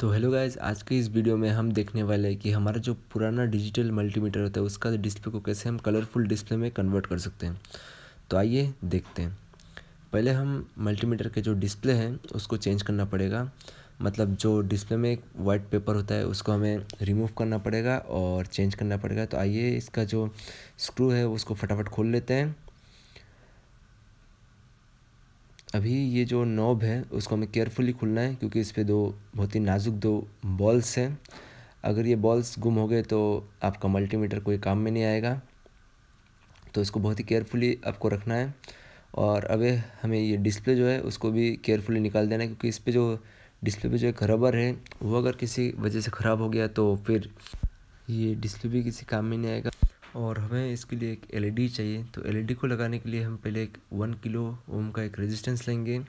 तो hello guys आज के इस वीडियो में हम देखने वाले हैं कि हमारा जो पुराना डिजिटल मल्टीमीटर होता है उसका डिस्प्ले को कैसे हम कलरफुल डिस्प्ले में कन्वर्ट कर सकते हैं तो आइए देखते हैं पहले हम मल्टीमीटर के जो डिस्प्ले हैं उसको चेंज करना पड़ेगा मतलब जो डिस्प्ले में एक वाइट पेपर होता है उसको हमें रिमूव करना पड़ेगा और चेंज करना पड़ेगा तो आइए इसका जो स्क्रू है उसको फटाफट खोल लेते हैं अभी ये जो नॉब है उसको हमें केयरफुली खुलना है क्योंकि इस पर दो बहुत ही नाजुक दो बॉल्स हैं अगर ये बॉल्स गुम हो गए तो आपका मल्टीमीटर कोई काम में नहीं आएगा तो इसको बहुत ही केयरफुली आपको रखना है और अब हमें ये डिस्प्ले जो है उसको भी केयरफुली निकाल देना है क्योंकि इस पर जो डिस्प्ले पे जो एक रबर है वो अगर किसी वजह से ख़राब हो गया तो फिर ये डिस्प्ले भी किसी काम में नहीं आएगा और हमें इसके लिए एक एलईडी e चाहिए तो एलईडी e को लगाने के लिए हम पहले एक वन किलो ओम का एक रेजिस्टेंस लेंगे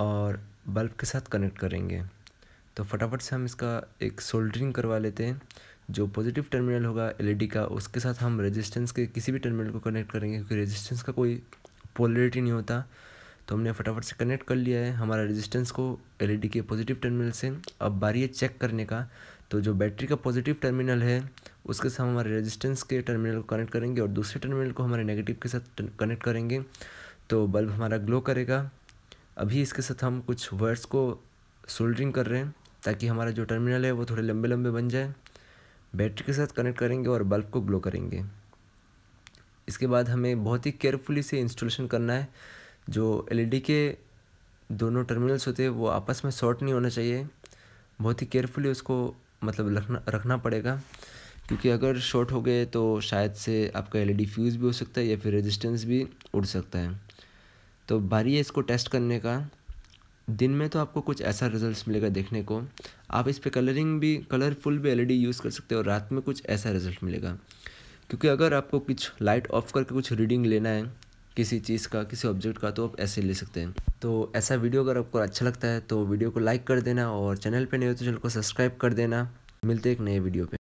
और बल्ब के साथ कनेक्ट करेंगे तो फटाफट से हम इसका एक सोल्डरिंग करवा लेते हैं जो पॉजिटिव टर्मिनल होगा एलईडी e का उसके साथ हम रेजिस्टेंस के किसी भी टर्मिनल को कनेक्ट करेंगे क्योंकि रेजिस्टेंस का कोई पोलरिटी नहीं होता तो हमने फटाफट से कनेक्ट कर लिया है हमारा रेजिस्टेंस को एलईडी के पॉजिटिव टर्मिनल से अब बारी है चेक करने का तो जो बैटरी का पॉजिटिव टर्मिनल है उसके साथ हमारे रेजिस्टेंस के टर्मिनल को कनेक्ट करेंगे और दूसरे टर्मिनल को हमारे नेगेटिव के साथ कनेक्ट करेंगे तो बल्ब हमारा ग्लो करेगा अभी इसके साथ हम कुछ वर्ड्स को सोल्डरिंग कर रहे हैं ताकि हमारा जो टर्मिनल है वो थोड़े लंबे लंबे बन जाए बैटरी के साथ कनेक्ट करेंगे और बल्ब को ग्लो करेंगे इसके बाद हमें बहुत ही केयरफुली से इंस्टॉलेशन करना है जो एलईडी e के दोनों टर्मिनल्स होते हैं वो आपस में शॉर्ट नहीं होना चाहिए बहुत ही केयरफुली उसको मतलब रखना रखना पड़ेगा क्योंकि अगर शॉर्ट हो गए तो शायद से आपका एल फ्यूज़ e भी हो सकता है या फिर रेजिस्टेंस भी उड़ सकता है तो भारी है इसको टेस्ट करने का दिन में तो आपको कुछ ऐसा रिजल्ट्स मिलेगा देखने को आप इस पर कलरिंग भी कलरफुल भी एलईडी यूज़ e कर सकते हो और रात में कुछ ऐसा रिजल्ट मिलेगा क्योंकि अगर आपको कुछ लाइट ऑफ करके कुछ रीडिंग लेना है किसी चीज़ का किसी ऑब्जेक्ट का तो आप ऐसे ले सकते हैं तो ऐसा वीडियो अगर आपको अच्छा लगता है तो वीडियो को लाइक कर देना और चैनल पर नए हो तो चैनल को सब्सक्राइब कर देना मिलते एक नए वीडियो पर